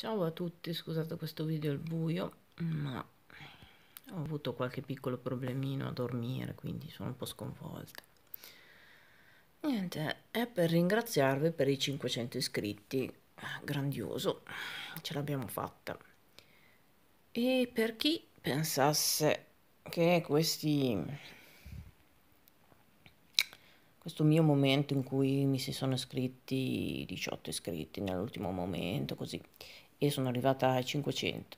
Ciao a tutti, scusate questo video al buio, ma ho avuto qualche piccolo problemino a dormire, quindi sono un po' sconvolta. Niente, è per ringraziarvi per i 500 iscritti, grandioso, ce l'abbiamo fatta. E per chi pensasse che questi questo mio momento in cui mi si sono iscritti 18 iscritti nell'ultimo momento, così e sono arrivata ai 500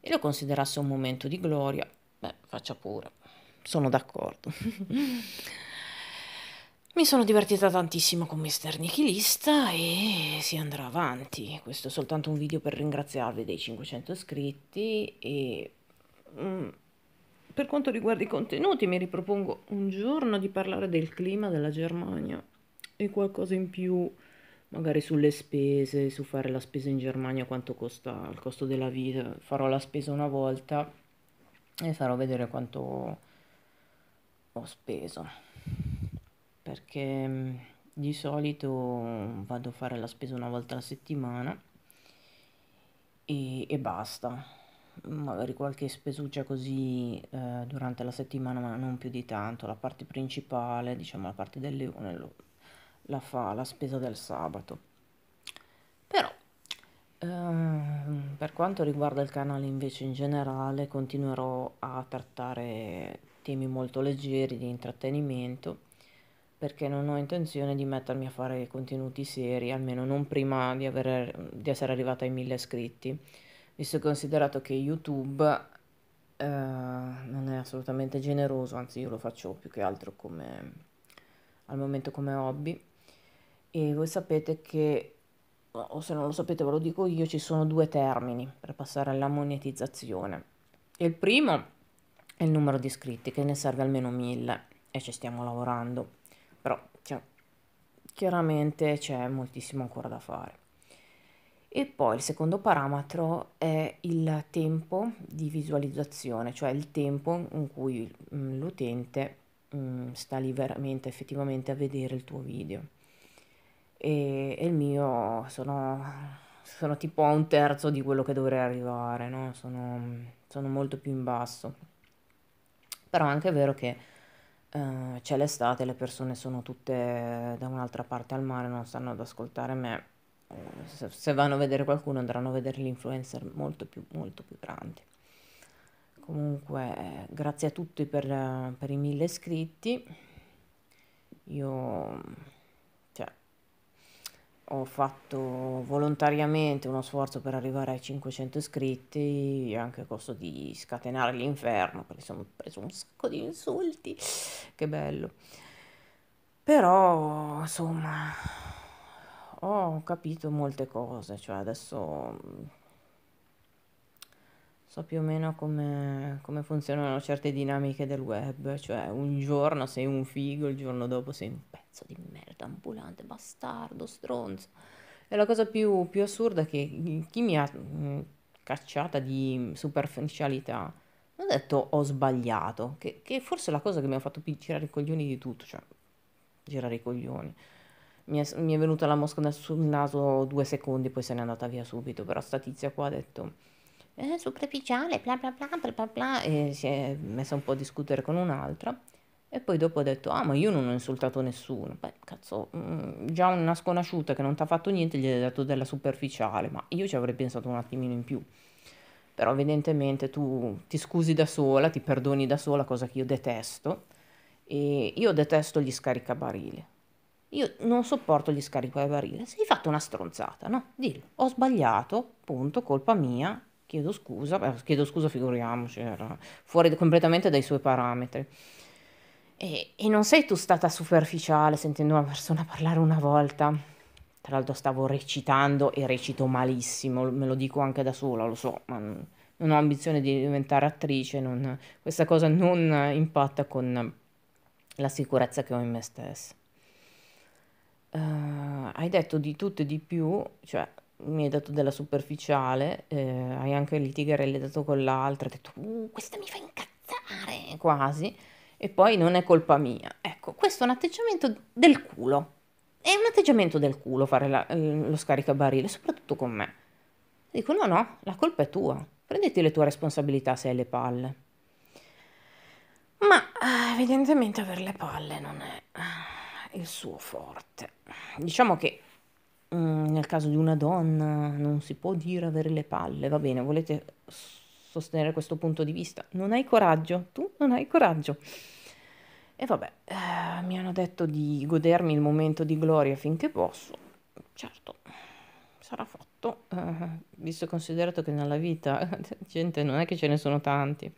e lo considerasse un momento di gloria, beh, faccia pure, sono d'accordo. Mi sono divertita tantissimo con Mister Nichilista e si andrà avanti. Questo è soltanto un video per ringraziarvi dei 500 iscritti e mh, mm, per quanto riguarda i contenuti mi ripropongo un giorno di parlare del clima della Germania e qualcosa in più magari sulle spese, su fare la spesa in Germania, quanto costa il costo della vita. Farò la spesa una volta e farò vedere quanto ho speso. Perché mm, di solito vado a fare la spesa una volta alla settimana e, e basta. Magari qualche spesuccia così eh, durante la settimana, ma non più di tanto. La parte principale, diciamo la parte del leone, lo, la fa la spesa del sabato. Però ehm, per quanto riguarda il canale invece in generale continuerò a trattare temi molto leggeri di intrattenimento perché non ho intenzione di mettermi a fare contenuti seri, almeno non prima di, aver, di essere arrivata ai mille iscritti, visto che considerato che YouTube eh, non è assolutamente generoso, anzi io lo faccio più che altro come, al momento come hobby e voi sapete che, o se non lo sapete ve lo dico io, ci sono due termini per passare alla monetizzazione. Il primo è il numero di iscritti, che ne serve almeno 1000 e ci stiamo lavorando, però cioè, chiaramente c'è moltissimo ancora da fare. E poi il secondo parametro è il tempo di visualizzazione, cioè il tempo in cui mm, l'utente mm, sta lì veramente effettivamente a vedere il tuo video e, e il mio sono, sono, tipo a un terzo di quello che dovrei arrivare, no? sono, sono molto più in basso. Però è anche vero che eh, c'è l'estate, le persone sono tutte da un'altra parte al mare, non stanno ad ascoltare me. Se, se vanno a vedere qualcuno andranno a vedere l'influencer molto più, molto più grandi comunque grazie a tutti per, per i mille iscritti io ho fatto volontariamente uno sforzo per arrivare ai 500 iscritti e anche a costo di scatenare l'inferno perché sono preso un sacco di insulti che bello però insomma ho capito molte cose cioè adesso mm, so più o meno come, come funzionano certe dinamiche del web cioè un giorno sei un figo il giorno dopo sei un pezzo pezzo di merda, ambulante, bastardo, stronzo. E la cosa più, più assurda è che chi mi ha mh, mm, cacciata di superficialità non ha detto ho sbagliato, che, che forse è la cosa che mi ha fatto girare i coglioni di tutto, cioè girare i coglioni. Mi è, mi è venuta la mosca sul naso due secondi, poi se n'è andata via subito, però sta tizia qua ha detto eh, superficiale, bla bla bla bla bla bla, e si è messa un po' a discutere con un'altra. E poi dopo ho detto, ah ma io non ho insultato nessuno. Beh, cazzo, mh, mm, già una sconosciuta che non ti ha fatto niente gli hai dato della superficiale, ma io ci avrei pensato un attimino in più. Però evidentemente tu ti scusi da sola, ti perdoni da sola, cosa che io detesto. E io detesto gli scaricabarile. Io non sopporto gli scaricabarile. Sei fatto una stronzata, no? Dillo. Ho sbagliato, punto, colpa mia. Chiedo scusa, Beh, chiedo scusa figuriamoci, era fuori completamente dai suoi parametri. E, e non sei tu stata superficiale sentendo una persona parlare una volta. Tra l'altro stavo recitando e recito malissimo, me lo dico anche da sola, lo so, ma non, ho ambizione di diventare attrice, non, questa cosa non impatta con la sicurezza che ho in me stessa. Uh, hai detto di tutto e di più, cioè mi hai dato della superficiale, eh, hai anche litigarelli dato con l'altra, hai detto uh, questa mi fa incazzare quasi e poi non è colpa mia. Ecco, questo è un atteggiamento del culo. È un atteggiamento del culo fare la, eh, lo scaricabarile, soprattutto con me. Dico no, no, la colpa è tua. Prenditi le tue responsabilità se hai le palle. Ma eh, evidentemente avere le palle non è eh, il suo forte. Diciamo che mm, nel caso di una donna non si può dire avere le palle, va bene, volete sostenere questo punto di vista? Non hai coraggio, tu non hai coraggio. E vabbè, eh, mi hanno detto di godermi il momento di gloria finché posso. Certo, sarà fatto, eh, visto e considerato che nella vita gente non è che ce ne sono tanti.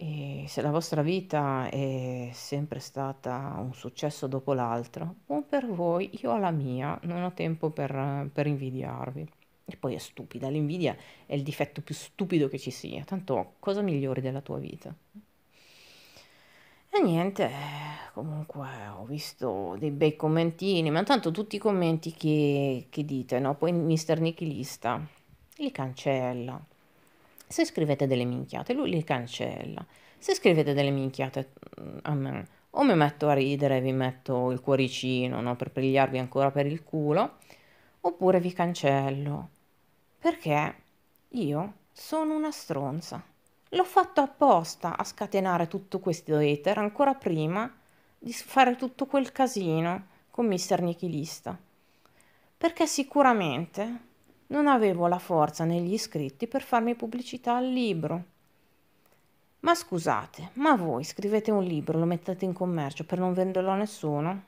E se la vostra vita è sempre stata un successo dopo l'altro, buon per voi, io ho la mia, non ho tempo per, per, invidiarvi. E poi è stupida, l'invidia è il difetto più stupido che ci sia, tanto cosa migliori della tua vita? E niente, eh, comunque ho visto dei bei commentini, ma tanto tutti i commenti che, che dite, no? Poi Mister Nichilista li cancella. Se scrivete delle minchiate, lui li cancella. Se scrivete delle minchiate mm, a me, o mi metto a ridere, vi metto il cuoricino, no? Per pigliarvi ancora per il culo, oppure vi cancello. Perché io sono una stronza. L'ho fatto apposta a scatenare tutto questo hater ancora prima di fare tutto quel casino con Mister Nichilista. Perché sicuramente non avevo la forza negli iscritti per farmi pubblicità al libro. Ma scusate, ma voi scrivete un libro, lo mettete in commercio per non venderlo a nessuno?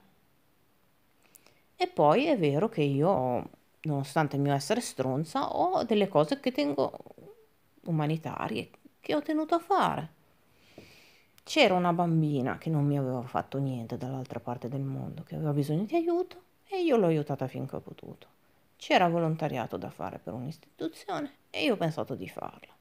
E poi è vero che io, nonostante il mio essere stronza, ho delle cose che tengo umanitarie, che ho tenuto a fare? C'era una bambina che non mi aveva fatto niente dall'altra parte del mondo, che aveva bisogno di aiuto e io l'ho aiutata finché ho potuto. C'era volontariato da fare per un'istituzione e io ho pensato di farlo.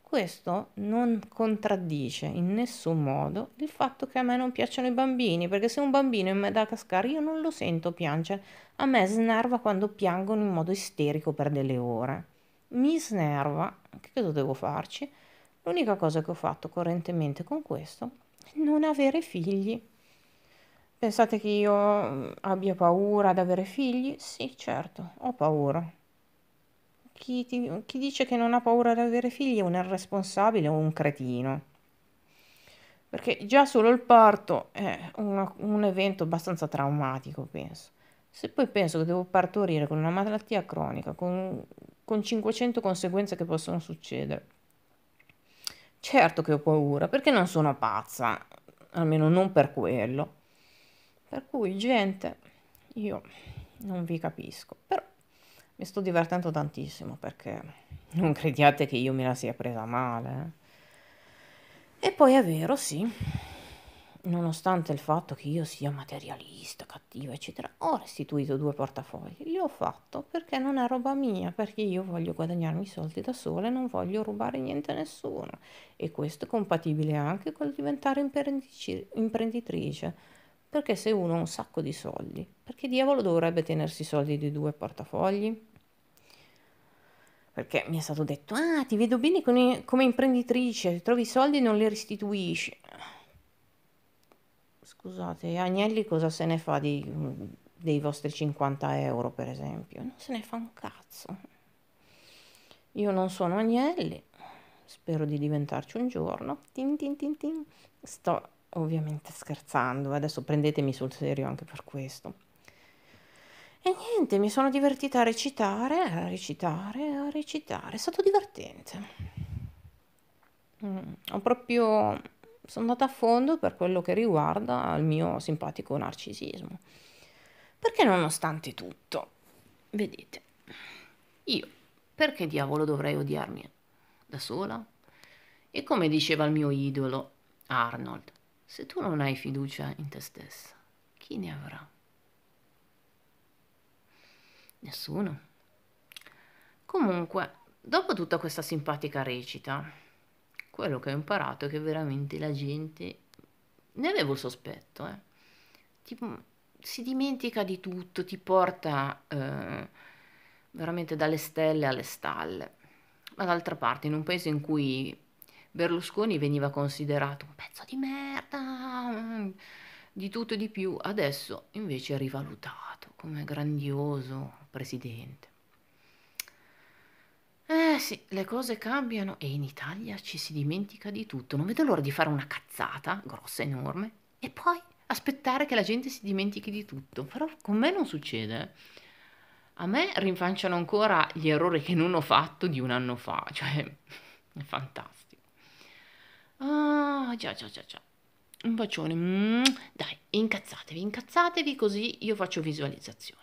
Questo non contraddice in nessun modo il fatto che a me non piacciono i bambini, perché se un bambino è in Madagascar io non lo sento piangere, a me snerva quando piangono in modo isterico per delle ore mi snerva, che cosa devo farci? L'unica cosa che ho fatto correntemente con questo è non avere figli. Pensate che io mm, abbia paura ad avere figli? Sì, certo, ho paura. Chi, ti, chi dice che non ha paura ad avere figli è un irresponsabile o un cretino. Perché già solo il parto è una, un evento abbastanza traumatico, penso. Se poi penso che devo partorire con una malattia cronica, con con 500 conseguenze che possono succedere. Certo che ho paura, perché non sono pazza, almeno non per quello. Per cui, gente, io non vi capisco, però mi sto divertendo tantissimo perché non crediate che io me la sia presa male. Eh. E poi è vero, sì, nonostante il fatto che io sia materialista, cattiva, eccetera, ho restituito due portafogli. Li ho fatto perché non è roba mia, perché io voglio guadagnarmi i soldi da sola e non voglio rubare niente a nessuno. E questo è compatibile anche col diventare imprenditrice. Perché se uno ha un sacco di soldi, perché diavolo dovrebbe tenersi i soldi di due portafogli? perché mi è stato detto, ah, ti vedo bene come imprenditrice, trovi i soldi e non li restituisci. Scusate, Agnelli cosa se ne fa di, dei vostri 50 euro, per esempio? Non se ne fa un cazzo. Io non sono Agnelli, spero di diventarci un giorno. Tin, tin, tin, tin. Sto ovviamente scherzando, adesso prendetemi sul serio anche per questo. E niente, mi sono divertita a recitare, a recitare, a recitare. È stato divertente. Mm, ho proprio sono andata a fondo per quello che riguarda il mio simpatico narcisismo. Perché nonostante tutto, vedete, io perché diavolo dovrei odiarmi da sola? E come diceva il mio idolo Arnold, se tu non hai fiducia in te stessa, chi ne avrà? Nessuno. Comunque, dopo tutta questa simpatica recita, quello che ho imparato è che veramente la gente, ne avevo sospetto, eh. tipo, mm, si dimentica di tutto, ti porta eh, veramente dalle stelle alle stalle. Ma d'altra parte, in un paese in cui Berlusconi veniva considerato un pezzo di merda, mm, di tutto e di più, adesso invece è rivalutato come grandioso presidente. Eh sì, le cose cambiano e in Italia ci si dimentica di tutto. Non vedo l'ora di fare una cazzata grossa, enorme, e poi aspettare che la gente si dimentichi di tutto. Però con me non succede. Eh. A me rinfanciano ancora gli errori che non ho fatto di un anno fa, cioè è fantastico. Ah, già, già, già, già. Un bacione. Mm, dai, incazzatevi, incazzatevi così io faccio visualizzazione.